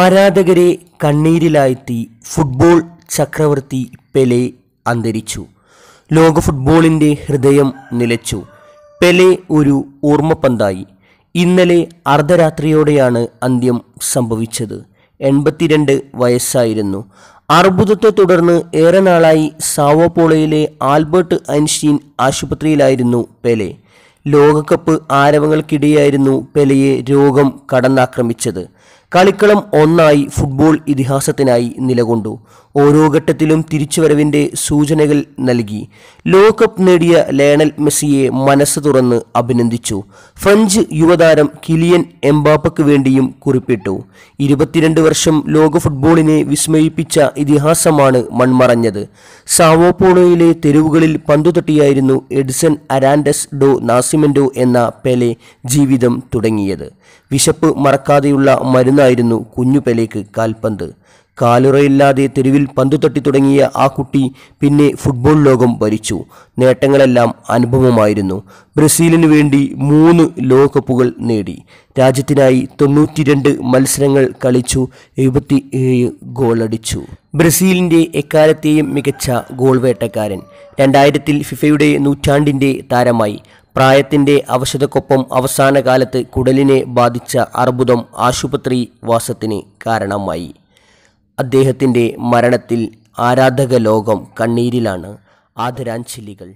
ആരാധകരെ കണ്ണീരിലായെത്തി ഫുട്ബോൾ ചക്രവർത്തി പെലെ അന്തരിച്ചു ലോക ഫുട്ബോളിൻ്റെ ഹൃദയം നിലച്ചു പെലെ ഒരു ഓർമ്മപ്പന്തായി ഇന്നലെ അർദ്ധരാത്രിയോടെയാണ് അന്ത്യം സംഭവിച്ചത് എൺപത്തിരണ്ട് വയസ്സായിരുന്നു അർബുദത്തെ തുടർന്ന് ഏറെ നാളായി സാവോപോളയിലെ ആൽബർട്ട് ഐൻസ്റ്റീൻ ആശുപത്രിയിലായിരുന്നു പെലെ ലോകകപ്പ് ആരവങ്ങൾക്കിടെയായിരുന്നു പെലയെ രോഗം കടന്നാക്രമിച്ചത് കളിക്കളം ഒന്നായി ഫുട്ബോൾ ഇതിഹാസത്തിനായി നിലകൊണ്ടു ഓരോ ഘട്ടത്തിലും തിരിച്ചുവരവിൻ്റെ സൂചനകൾ നൽകി ലോകകപ്പ് നേടിയ ലയണൽ മെസ്സിയെ മനസ്സ് തുറന്ന് അഭിനന്ദിച്ചു ഫ്രഞ്ച് യുവതാരം കിലിയൻ എംബാപ്പയ്ക്ക് വേണ്ടിയും കുറിപ്പിട്ടു ഇരുപത്തിരണ്ട് വർഷം ലോക ഫുട്ബോളിനെ വിസ്മയിപ്പിച്ച ഇതിഹാസമാണ് മൺമറഞ്ഞത് സാവോപോണോയിലെ തെരുവുകളിൽ പന്തുതട്ടിയായിരുന്നു എഡ്സൺ അരാൻഡസ് ഡോ നാസിമെൻഡോ എന്ന പെലെ ജീവിതം തുടങ്ങിയത് വിശപ്പ് മറക്കാതെയുള്ള മരുന്ന് അവിടുന്നായിരുന്നു കുഞ്ഞു പെലേക്ക് കാൽപന്ത് കാലുറയില്ലാതെ തെരുവിൽ പന്തു തട്ടി തുടങ്ങിയ ആ കുട്ടി പിന്നെ ഫുട്ബോൾ ലോകം ഭരിച്ചു നേട്ടങ്ങളെല്ലാം അനുഭവമായിരുന്നു ബ്രസീലിന് വേണ്ടി മൂന്ന് ലോകകപ്പുകൾ നേടി രാജ്യത്തിനായി തൊണ്ണൂറ്റിരണ്ട് മത്സരങ്ങൾ കളിച്ചു എഴുപത്തി ഏഴ് ഗോളടിച്ചു ബ്രസീലിൻ്റെ എക്കാലത്തെയും മികച്ച ഗോൾ വേട്ടക്കാരൻ രണ്ടായിരത്തിൽ ഫിഫയുടെ നൂറ്റാണ്ടിൻ്റെ താരമായി പ്രായത്തിന്റെ അവശതക്കൊപ്പം അവസാന കാലത്ത് കുടലിനെ ബാധിച്ച അർബുദം ആശുപത്രി വാസത്തിന് കാരണമായി അദ്ദേഹത്തിൻ്റെ മരണത്തിൽ ആരാധക ലോകം കണ്ണീരിലാണ് ആദരാഞ്ജലികൾ